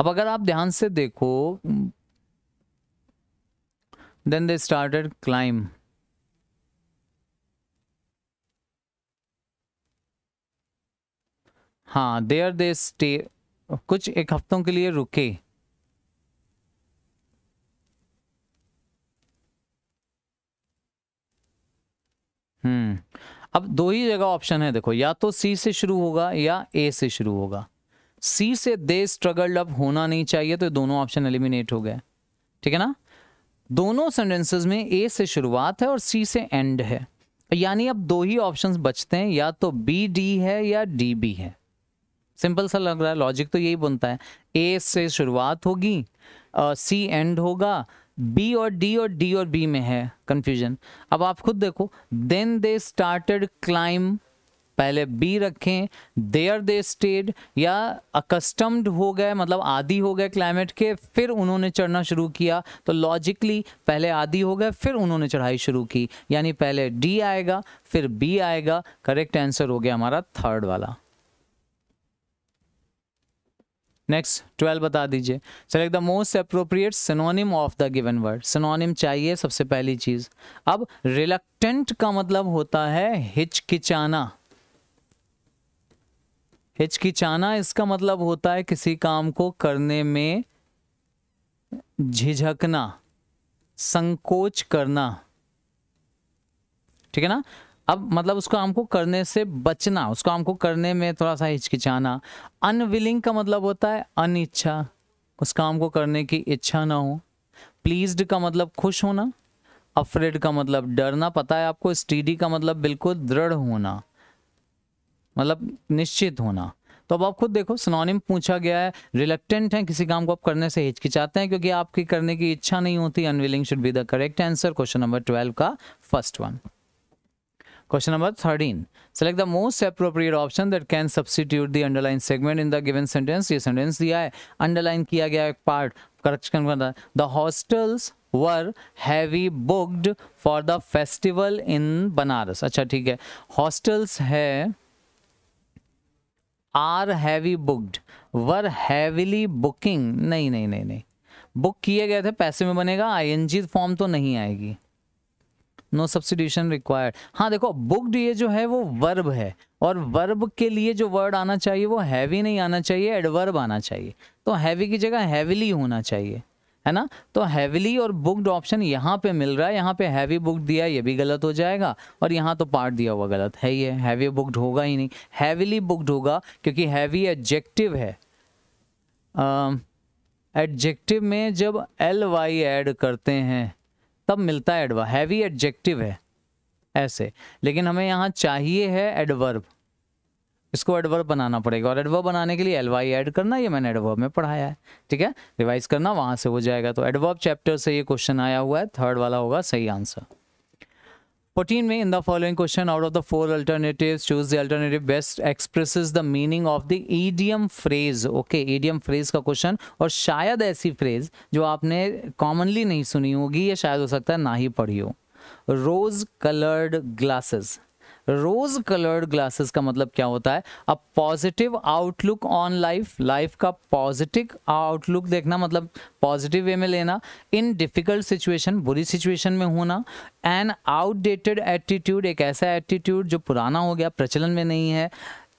अब अगर आप ध्यान से देखो Then they started climb. हाँ देयर दे स्टे कुछ एक हफ्तों के लिए रुके हम्म अब दो ही जगह ऑप्शन है देखो या तो सी से शुरू होगा या ए से शुरू होगा सी से दे स्ट्रगल अब होना नहीं चाहिए तो दोनों ऑप्शन एलिमिनेट हो गए ठीक है ना दोनों सेंटेंसेस में ए से शुरुआत है और सी से एंड है यानी अब दो ही ऑप्शंस बचते हैं या तो बी डी है या डी बी है सिंपल सा लग रहा है लॉजिक तो यही बनता है ए से शुरुआत होगी सी एंड होगा बी और डी और डी और बी में है कंफ्यूजन अब आप खुद देखो देन दे स्टार्टेड क्लाइम पहले बी रखें देयर दे स्टेड या अकस्टम्ड हो गए मतलब आदि हो गए क्लाइमेट के फिर उन्होंने चढ़ना शुरू किया तो लॉजिकली पहले आदि हो गए फिर उन्होंने चढ़ाई शुरू की यानी पहले डी आएगा फिर बी आएगा करेक्ट आंसर हो गया हमारा थर्ड वाला नेक्स्ट ट्वेल्व बता दीजिए select the most appropriate synonym of the given word synonym चाहिए सबसे पहली चीज़ अब रिलक्टेंट का मतलब होता है हिचकिचाना हिचकिचाना इसका मतलब होता है किसी काम को करने में झिझकना संकोच करना ठीक है ना अब मतलब उसको हमको करने से बचना उसको हमको करने में थोड़ा सा हिचकिचाना अनविलिंग का मतलब होता है अनिच्छा उस काम को करने की इच्छा ना हो प्लीज्ड का मतलब खुश होना अफ्रेड का मतलब डरना पता है आपको स्टीडी का मतलब बिल्कुल दृढ़ होना मतलब निश्चित होना तो अब आप खुद देखो सनोनिम पूछा गया है रिलेक्टेंट है किसी काम को आप करने से हिचकिचाते हैं क्योंकि आपकी करने की इच्छा नहीं होती unwilling should be the correct answer question number twelve का first one question number thirteen select the most appropriate option that can substitute the underline segment in the given sentence ये सेंटेंस दिया है अंडरलाइन किया गया एक part correction करना the hostels were heavy booked for the festival in Banaras अच्छा ठीक है हॉस्टल्स है are heavy booked were heavily booking नहीं नहीं नहीं नहीं बुक किए गए थे पैसे में बनेगा आई फॉर्म तो नहीं आएगी नो सब्सिट्यूशन रिक्वायर्ड हाँ देखो बुकड ये जो है वो वर्ब है और वर्ब के लिए जो वर्ड आना चाहिए वो हैवी नहीं आना चाहिए एडवर्ब आना चाहिए तो हैवी की जगह हैविली होना चाहिए है ना तो हैविली और बुकड ऑप्शन यहाँ पे मिल रहा है यहाँ पे हैवी बुक दिया है ये भी गलत हो जाएगा और यहाँ तो पार्ट दिया हुआ गलत है ये हैवी बुकड होगा ही नहीं हैविली बुकड होगा क्योंकि हैवी एडजेक्टिव है एडजेक्टिव में जब एल वाई एड करते हैं तब मिलता है एडवा हैवी एडजेक्टिव है ऐसे लेकिन हमें यहाँ चाहिए है एडवर्ब इसको एडवर्ब बनाना पड़ेगा और एडवर्ब बनाने के लिए एल वाई एड करना ये मैंने एडवर्ब में पढ़ाया है ठीक है रिवाइज करना वहां से हो जाएगा तो एडवर्ब चैप्टर से ये क्वेश्चन आया हुआ है थर्ड वाला होगा सही आंसर फोर्टीन में in the following question out of the four alternative choose the alternative best express the meaning of the idiom phrase okay idiom phrase का क्वेश्चन और शायद ऐसी फ्रेज जो आपने कॉमनली नहीं सुनी होगी या शायद हो सकता है ना ही पढ़ी हो rose coloured glasses rose coloured glasses का मतलब क्या होता है a positive outlook on life life का पॉजिटिव आउटलुक देखना मतलब पॉजिटिव वे में लेना इन डिफिकल्ट सिचुएशन बुरी सिचुएशन में होना एन आउटडेटेड एटीट्यूड एक ऐसा एटीट्यूड जो पुराना हो गया प्रचलन में नहीं है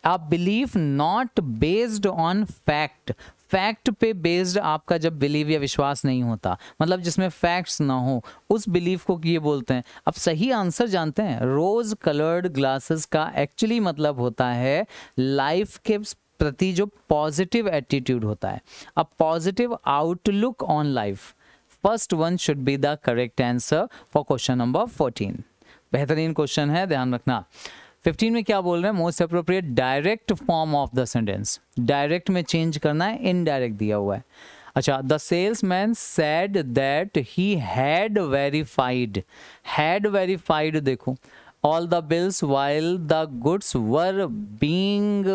a belief not based on fact fact पे बेस्ड आपका जब बिलीव या विश्वास नहीं होता मतलब जिसमें फैक्ट्स ना हो उस बिलीव को ये बोलते हैं अब सही आंसर जानते हैं रोज कलर्ड ग्लासेस का एक्चुअली मतलब होता है लाइफ के प्रति जो पॉजिटिव एटीट्यूड होता है अब positive outlook on life first one should be the correct answer for question number fourteen बेहतरीन क्वेश्चन है ध्यान रखना 15 में क्या बोल रहे हैं most appropriate direct form of the sentence direct में चेंज करना है इनडायरेक्ट दिया हुआ है अच्छा the salesman said that he had verified had verified देखो all the bills while the goods were being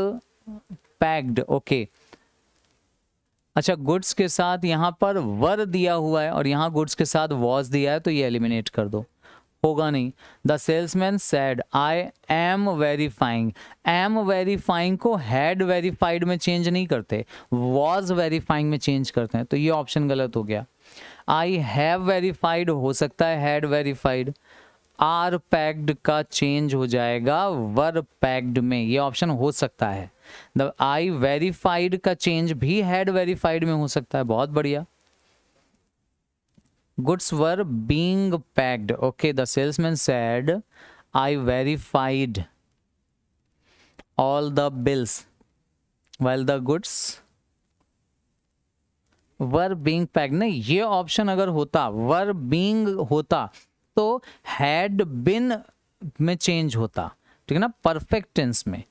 packed okay अच्छा गुड्स के साथ यहाँ पर वर दिया हुआ है और यहाँ गुड्स के साथ वॉज दिया है तो ये एलिमिनेट कर दो होगा नहीं the salesman said I am verifying am verifying को हैड वेरीफाइड में चेंज नहीं करते वॉज वेरीफाइंग में चेंज करते हैं तो ये ऑप्शन गलत हो गया आई हैव वेरीफाइड हो सकता है हैड वेरीफाइड आर पैक्ड का चेंज हो जाएगा वर पैक्ड में ये ऑप्शन हो सकता है द आई वेरीफाइड का चेंज भी हैड वेरीफाइड में हो सकता है बहुत बढ़िया goods were being packed okay the salesman said I verified all the bills well the goods were being packed नहीं ये ऑप्शन अगर होता वर बींग होता तो हैड बिन में चेंज होता ठीक है ना परफेक्ट टेंस में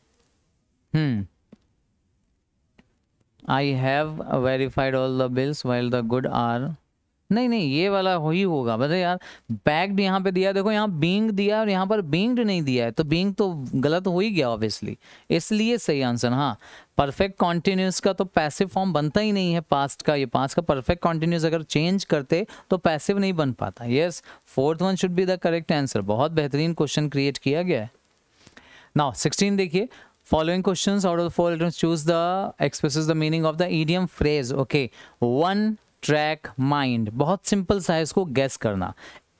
hmm I have verified all the bills well the good are नहीं नहीं ये वाला हो ही होगा बता यार बैग्ड यहाँ पे दिया देखो यहाँ बींग दिया और यहाँ पर बींग्ड नहीं दिया है तो बींग तो गलत हो ही गया ऑब्वियसली इसलिए सही आंसर हाँ परफेक्ट कॉन्टिन्यूस का तो पैसिव फॉर्म बनता ही नहीं है पास्ट का ये पास्ट का परफेक्ट कॉन्टिन्यूस अगर चेंज करते तो पैसिव नहीं बन पाता yes fourth one should be the correct answer बहुत बेहतरीन क्वेश्चन क्रिएट किया गया है नाउ सिक्सटीन देखिए following question choose the express four the choose the expresses the meaning of the track mind बहुत सिंपल सा है इसको गैस करना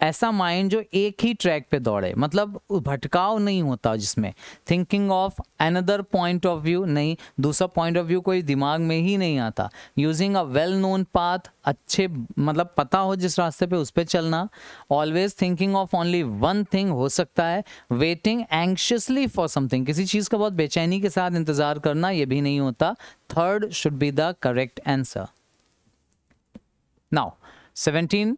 ऐसा माइंड जो एक ही ट्रैक पे दौड़े मतलब भटकाव नहीं होता जिसमें thinking of another point of view नहीं दूसरा पॉइंट ऑफ व्यू कोई दिमाग में ही नहीं आता using a well known path अच्छे मतलब पता हो जिस रास्ते पे उस पर चलना always thinking of only one thing हो सकता है वेटिंग एंक्शियसली फॉर समथिंग किसी चीज़ का बहुत बेचैनी के साथ इंतज़ार करना ये भी नहीं होता third should be the correct answer Now, 17.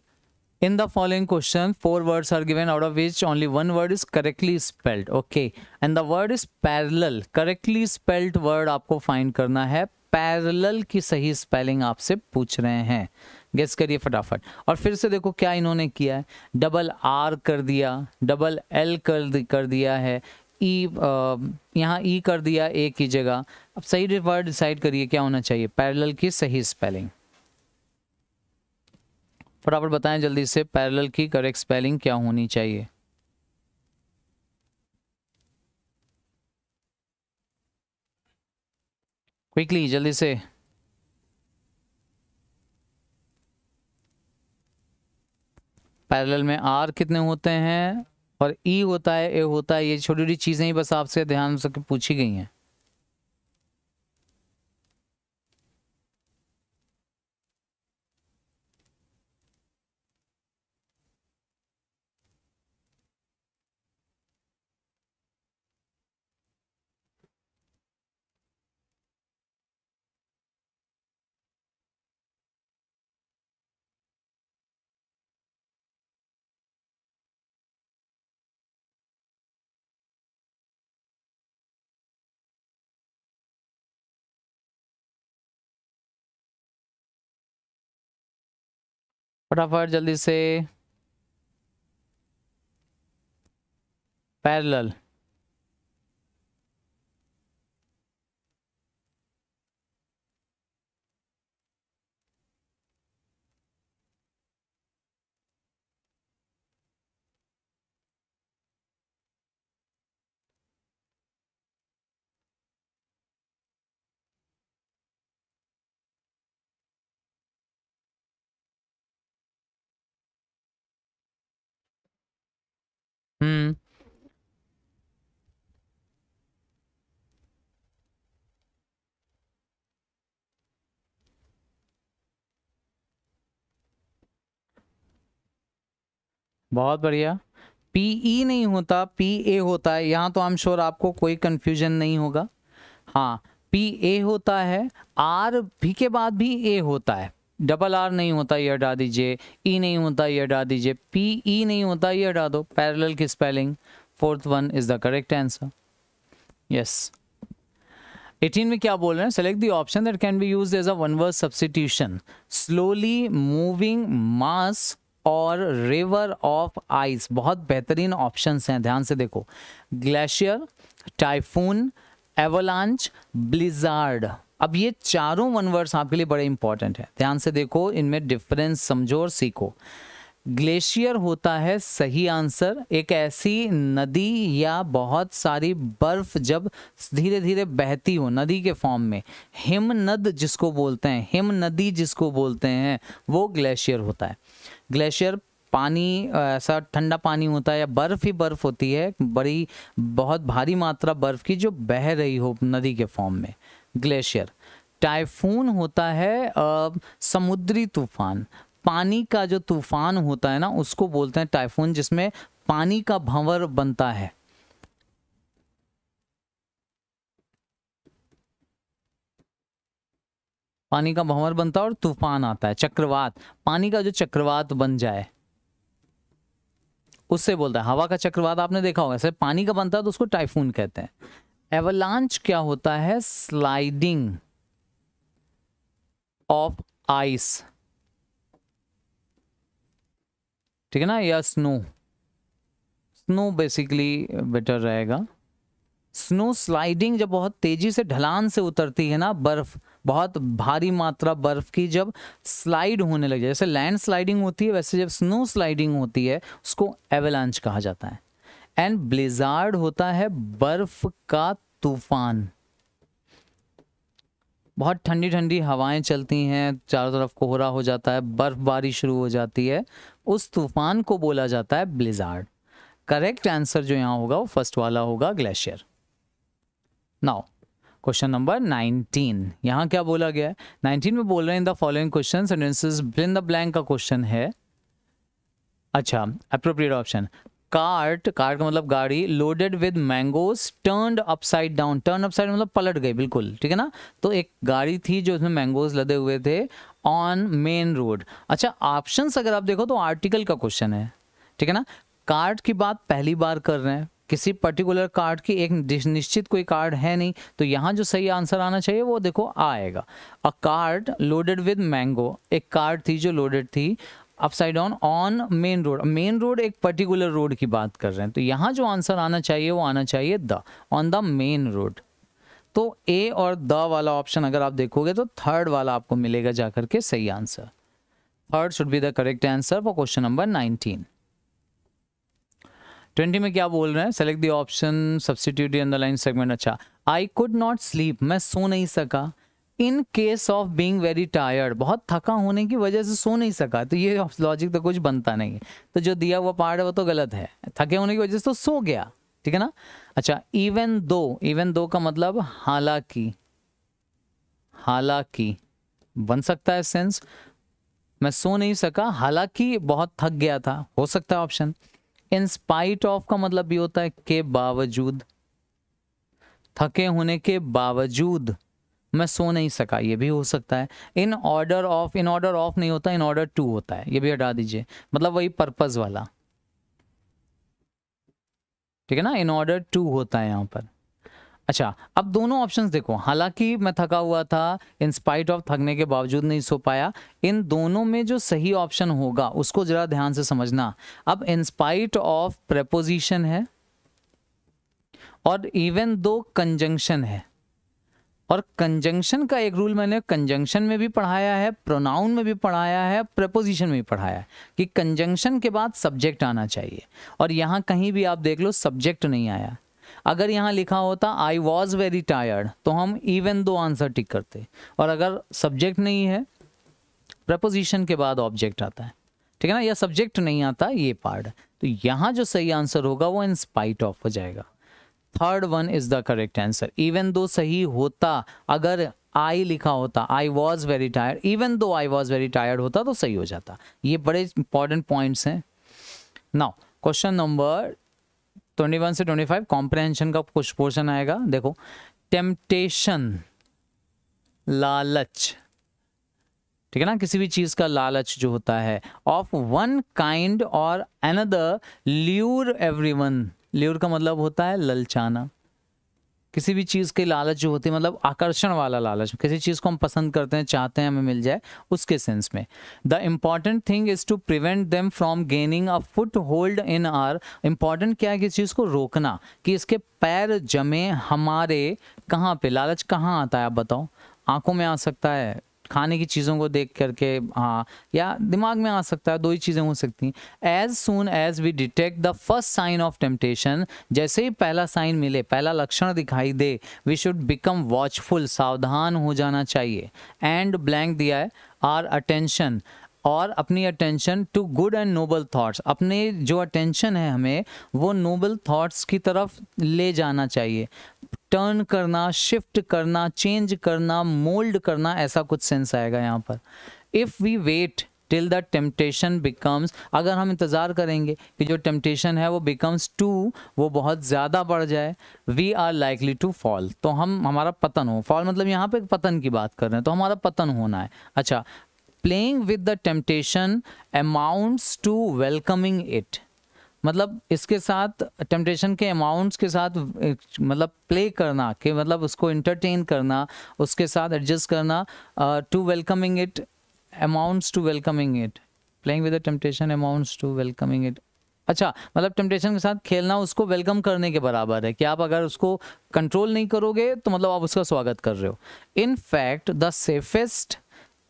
In the following question, four words are given out of which only one word is correctly spelled. Okay. And the word is parallel. Correctly spelled word आपको find karna hai Parallel ki sahi spelling आपसे पूछ रहे हैं. Guess करिए फटाफट और फिर से देखो क्या इन्होंने किया है डबल आर कर दिया डबल एल कर कर दिया है ई यहाँ ई कर दिया ए की जगह अब सही वर्ड डिसाइड करिए क्या होना चाहिए पैरेलल की सही स्पेलिंग फटाफट बताएं जल्दी से पैरेलल की करेक्ट स्पेलिंग क्या होनी चाहिए क्विकली जल्दी से पैरेलल में आर कितने होते हैं और ई e होता है ए होता है ये छोटी छोटी चीज़ें ही बस आपसे ध्यान से पूछी गई हैं फटाफट जल्दी से पैरेलल Hmm. बहुत बढ़िया पी ई e नहीं होता पी ए होता है यहाँ तो आई एम श्योर आपको कोई कंफ्यूजन नहीं होगा हाँ पी ए होता है आर भी के बाद भी ए होता है डबल आर नहीं होता ये हटा दीजिए ई नहीं होता ये हटा दीजिए पी ई नहीं होता ये हटा दो पैरेलल की spelling fourth one is the correct answer yes eighteen में क्या बोल रहे हैं select the option that can be used as a one word substitution slowly moving mass और रिवर ऑफ आइस बहुत बेहतरीन ऑप्शन हैं ध्यान से देखो ग्लेशियर टाइफून एवलांच ब्लिजार्ड अब ये चारों वन वर्ड्स आपके लिए बड़े इंपॉर्टेंट है ध्यान से देखो इनमें डिफरेंस समझो और सीखो ग्लेशियर होता है सही आंसर एक ऐसी नदी या बहुत सारी बर्फ जब धीरे धीरे बहती हो नदी के फॉर्म में हिम नद जिसको बोलते हैं हिम नदी जिसको बोलते हैं वो ग्लेशियर होता है ग्लेशियर पानी ऐसा ठंडा पानी होता है या बर्फ़ ही बर्फ़ होती है बड़ी बहुत भारी मात्रा बर्फ़ की जो बह रही हो नदी के फॉर्म में ग्लेशियर टाइफून होता है समुद्री तूफान पानी का जो तूफान होता है ना उसको बोलते हैं टाइफून जिसमें पानी का भंवर बनता है पानी का भंवर बनता है और तूफान आता है चक्रवात पानी का जो चक्रवात बन जाए उससे बोलता है हवा का चक्रवात आपने देखा होगा ऐसे पानी का बनता है तो उसको टाइफून कहते हैं एवलांच क्या होता है स्लाइडिंग ऑफ आइस ठीक है ना या स्नो स्नो बेसिकली बेटर रहेगा स्नो स्लाइडिंग जब बहुत तेजी से ढलान से उतरती है ना बर्फ बहुत भारी मात्रा बर्फ की जब स्लाइड होने लग जाए जैसे लैंड स्लाइडिंग होती है वैसे जब स्नो स्लाइडिंग होती है उसको एवलांच कहा जाता है एंड ब्लिजार्ड होता है बर्फ का तूफान बहुत ठंडी ठंडी हवाएं चलती हैं चारों तरफ कोहरा हो जाता है बर्फबारी शुरू हो जाती है उस तूफान को बोला जाता है ब्लिजार्ड करेक्ट आंसर जो यहां होगा वो फर्स्ट वाला होगा ग्लेशियर नाउ क्वेश्चन नंबर 19 यहां क्या बोला गया है 19 में बोल रहे हैं in the following question blank का क्वेश्चन है अच्छा अप्रोप्रिएट ऑप्शन कार्ट कार्ट का मतलब गाड़ी loaded with mangoes turn upside down turn upside मतलब पलट गई बिल्कुल ठीक है ना तो एक गाड़ी थी जो उसमें मैंगोज लदे हुए थे ऑन मेन रोड अच्छा ऑप्शन अगर आप देखो तो आर्टिकल का क्वेश्चन है ठीक है ना कार्ड की बात पहली बार कर रहे हैं किसी पर्टिकुलर कार्ड की एक निश्चित कोई कार्ड है नहीं तो यहाँ जो सही आंसर आना चाहिए वो देखो आएगा a card loaded with mango एक कार्ड थी जो लोडेड थी upside down on main road main road एक पर्टिकुलर रोड की बात कर रहे हैं तो यहाँ जो आंसर आना चाहिए वो आना चाहिए the on the main road तो ए और द वाला ऑप्शन अगर आप देखोगे तो थर्ड वाला आपको मिलेगा जाकर के सही answer third should be the correct answer for question number nineteen twenty में क्या बोल रहे हैं select the option substitute in the line segment अच्छा आई कुड नॉट स्लीप मैं सो नहीं सका in case of being very tired बहुत थका होने की वजह से सो नहीं सका तो ये लॉजिक तो कुछ बनता नहीं तो जो दिया हुआ पार्ट है वो तो गलत है थके होने की वजह से तो सो गया ठीक है ना अच्छा इवन दो इवन दो का मतलब हालांकि हालांकि बन सकता है सेंस मैं सो नहीं सका हालांकि बहुत थक गया था हो सकता है ऑप्शन इन स्पाइट ऑफ का मतलब भी होता है के बावजूद थके होने के बावजूद मैं सो नहीं सका ये भी हो सकता है in order of in order of नहीं होता इन ऑर्डर टू होता है ये भी हटा दीजिए मतलब वही पर्पज वाला ठीक है ना इन ऑर्डर टू होता है यहाँ पर अच्छा अब दोनों ऑप्शंस देखो हालांकि मैं थका हुआ था इन स्पाइट ऑफ थकने के बावजूद नहीं सो पाया इन दोनों में जो सही ऑप्शन होगा उसको जरा ध्यान से समझना अब इन स्पाइट ऑफ प्रपोजिशन है और इवन दो कंजंक्शन है और कंजंक्शन का एक रूल मैंने कंजंक्शन में भी पढ़ाया है प्रोनाउन में भी पढ़ाया है प्रपोजिशन में भी पढ़ाया है कि कंजंक्शन के बाद सब्जेक्ट आना चाहिए और यहाँ कहीं भी आप देख लो सब्जेक्ट नहीं आया अगर यहाँ लिखा होता आई वॉज वेरी टायर्ड तो हम इवन दो आंसर टिक करते और अगर सब्जेक्ट नहीं है प्रपोजिशन के बाद ऑब्जेक्ट आता है ठीक है ना यह सब्जेक्ट नहीं आता ये पार्ट तो यहाँ जो सही आंसर होगा वो इंस्पाइट ऑफ हो जाएगा third one is the correct answer even though सही होता अगर आई लिखा होता I was very tired even though I was very tired होता तो सही हो जाता ये बड़े इंपॉर्टेंट पॉइंट्स हैं नाउ क्वेश्चन नंबर ट्वेंटी से ट्वेंटी फाइव कॉम्प्रहेंशन का कुछ पोर्शन आएगा देखो टेम्पटेशन लालच ठीक है ना किसी भी चीज का लालच जो होता है ऑफ वन काइंड और अनदर ल्यूर एवरीवन ल्यूर का मतलब होता है ललचाना किसी भी चीज़ के लालच जो होती है मतलब आकर्षण वाला लालच किसी चीज़ को हम पसंद करते हैं चाहते हैं हमें मिल जाए उसके सेंस में the important thing is to prevent them from gaining a foothold in our important क्या है कि चीज़ को रोकना कि इसके पैर जमे हमारे कहाँ पे लालच कहाँ आता है आप बताओ आंखों में आ सकता है खाने की चीज़ों को देख करके हाँ या दिमाग में आ सकता है दो ही चीज़ें हो सकती हैं as soon as we detect the first sign of temptation जैसे ही पहला साइन मिले पहला लक्षण दिखाई दे वी शुड बिकम वॉचफुल सावधान हो जाना चाहिए एंड ब्लैंक दिया है आर अटेंशन और अपनी attention to good and noble thoughts अपने जो अटेंशन है हमें वो नोबल थॉट्स की तरफ ले जाना चाहिए टर्न करना शिफ्ट करना चेंज करना मोल्ड करना ऐसा कुछ सेंस आएगा यहाँ पर if we wait till the temptation becomes अगर हम इंतज़ार करेंगे कि जो टेम्पटेशन है वो बिकम्स टू वो बहुत ज़्यादा बढ़ जाए we are likely to fall तो हम हमारा पतन हो फॉल मतलब यहाँ पे पतन की बात कर रहे हैं तो हमारा पतन होना है अच्छा playing with the temptation amounts to welcoming it मतलब इसके साथ टेम्पटेशन के अमाउंट्स के साथ मतलब प्ले करना कि मतलब उसको इंटरटेन करना उसके साथ एडजस्ट करना to welcoming it amounts to welcoming it playing with the temptation amounts to welcoming it अच्छा मतलब टेम्पटेशन के साथ खेलना उसको वेलकम करने के बराबर है कि आप अगर उसको कंट्रोल नहीं करोगे तो मतलब आप उसका स्वागत कर रहे हो in fact the safest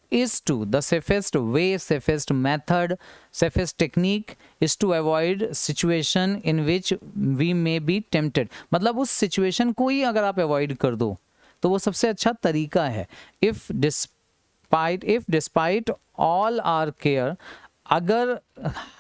is to the safest way safest method safest technique is to avoid situation in which we may be tempted मतलब उस situation को ही अगर आप avoid कर दो तो वो सबसे अच्छा तरीका है if despite if despite all our care अगर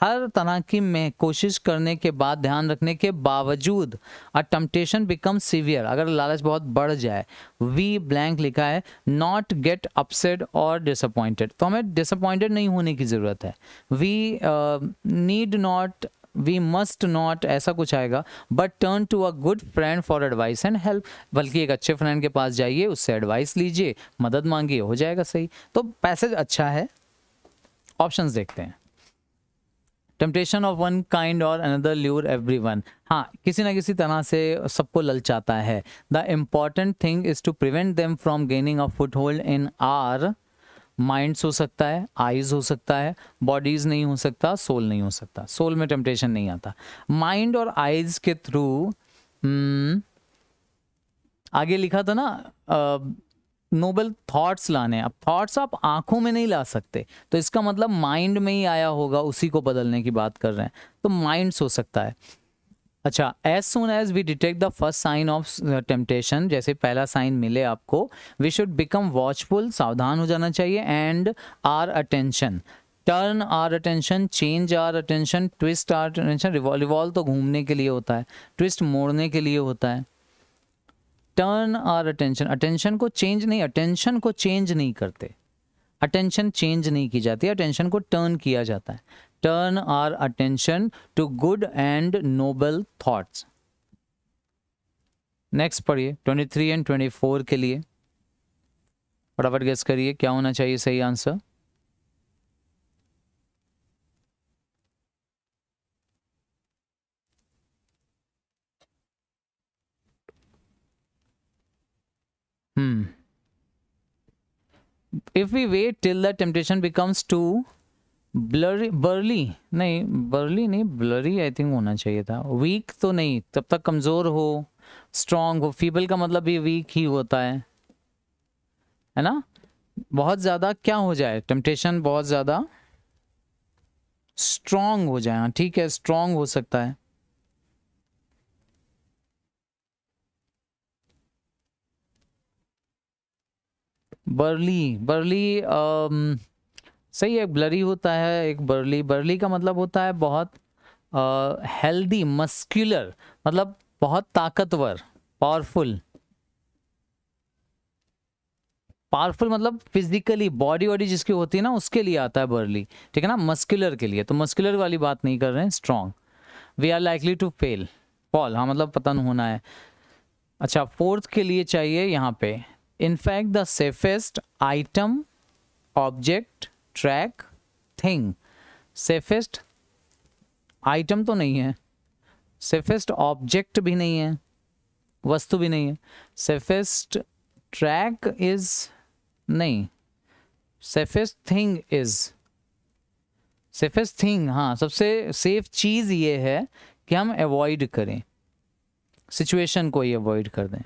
हर तरह की में कोशिश करने के बाद ध्यान रखने के बावजूद अ टम्पटेशन बिकम सीवियर अगर लालच बहुत बढ़ जाए वी ब्लैंक लिखा है नॉट गेट अपसेट और डिसअपॉइंटेड तो हमें डिसअपॉइंटेड नहीं होने की ज़रूरत है we need not we must not ऐसा कुछ आएगा but turn to a good friend for advice and help बल्कि एक अच्छे फ्रेंड के पास जाइए उससे एडवाइस लीजिए मदद मांगिए हो जाएगा सही तो पैसेज अच्छा है ऑप्शंस देखते हैं टेम्पटेशन ऑफ वन काइंड और अनदर ल्यूर एवरी वन हाँ किसी ना किसी तरह से सबको ललचाता है the important thing is to prevent them from gaining a foothold in our minds हो सकता है आईज हो सकता है बॉडीज नहीं हो सकता सोल नहीं हो सकता सोल में टेम्पटेशन नहीं आता माइंड और आईज के थ्रू हम्म, आगे लिखा था ना नोबल थॉट्स लाने अब थॉट्स आप आंखों में नहीं ला सकते तो इसका मतलब माइंड में ही आया होगा उसी को बदलने की बात कर रहे हैं तो माइंड हो सकता है अच्छा as soon as we detect the first sign of temptation जैसे पहला साइन मिले आपको वी शुड बिकम वॉचफुल सावधान हो जाना चाहिए and our attention turn our attention change our attention twist our attention revolve तो घूमने के लिए होता है ट्विस्ट मोड़ने के लिए होता है टर्न आर अटेंशन अटेंशन को चेंज नहीं अटेंशन को चेंज नहीं करते अटेंशन चेंज नहीं की जाती अटेंशन को टर्न किया जाता है turn our attention to good and noble thoughts next पढ़िए 23 एंड 24 के लिए फटाफट गेस करिए क्या होना चाहिए सही answer if we wait till the temptation becomes too blurry burly नहीं burly नहीं blurry I think होना चाहिए था weak तो नहीं तब तक कमज़ोर हो strong हो feeble का मतलब भी weak ही होता है है ना बहुत ज़्यादा क्या हो जाए temptation बहुत ज़्यादा strong हो जाए ठीक है strong हो सकता है बर्ली बर्ली सही है ब्लरी होता है एक बर्ली बर्ली का मतलब होता है बहुत हेल्दी मस्क्यूलर मतलब बहुत ताकतवर पावरफुल पावरफुल मतलब फिजिकली बॉडी वॉडी जिसकी होती है ना उसके लिए आता है बर्ली ठीक है ना मस्क्यूलर के लिए तो मस्क्यूलर वाली बात नहीं कर रहे हैं strong we are likely to fail fall हाँ मतलब पतन होना है अच्छा फोर्थ के लिए चाहिए यहाँ पे in fact the safest item object track thing safest item तो नहीं है सेफेस्ट ऑब्जेक्ट भी नहीं है वस्तु भी नहीं है सेफेस्ट ट्रैक इज नहीं safest thing is safest thing हाँ सबसे सेफ चीज़ ये है कि हम अवॉइड करें सिचुएशन को ही अवॉइड कर दें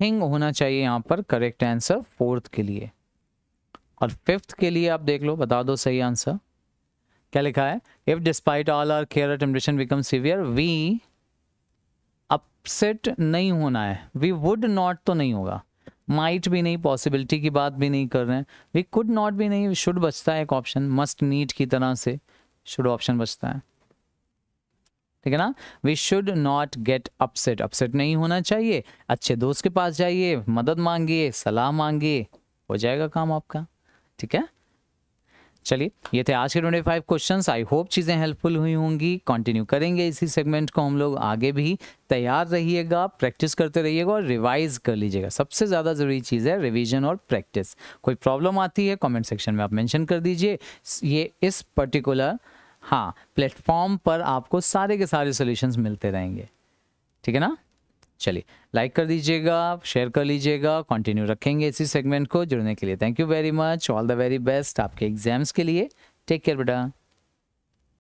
थिंग होना चाहिए यहाँ पर करेक्ट आंसर फोर्थ के लिए और फिफ्थ के लिए आप देख लो बता दो सही आंसर क्या लिखा है if despite all our care temptation become severe we upset नहीं होना है वी वुड नॉट तो नहीं होगा माइट भी नहीं पॉसिबिलिटी की बात भी नहीं कर रहे हैं वी कुड नॉट भी नहीं शुड बचता है एक ऑप्शन मस्ट नीट की तरह से शुड ऑप्शन बचता है ठीक है ना we should not get upset upset नहीं होना चाहिए अच्छे दोस्त के पास जाइए मदद मांगिए सलाह मांगिए हो जाएगा काम आपका ठीक है चलिए ये थे आज के twenty five question I hope चीज़ें हेल्पफुल हुई होंगी कंटिन्यू करेंगे इसी सेगमेंट को हम लोग आगे भी तैयार रहिएगा प्रैक्टिस करते रहिएगा और रिवाइज कर लीजिएगा सबसे ज़्यादा ज़रूरी चीज़ है रिवीजन और प्रैक्टिस कोई प्रॉब्लम आती है कमेंट सेक्शन में आप मेंशन कर दीजिए ये इस पर्टिकुलर हाँ प्लेटफॉर्म पर आपको सारे के सारे सोल्यूशंस मिलते रहेंगे ठीक है ना चलिए लाइक कर दीजिएगा शेयर कर लीजिएगा कंटिन्यू रखेंगे इसी सेगमेंट को जुड़ने के लिए thank you very much all the very best आपके एग्जाम्स के लिए टेक केयर बेटा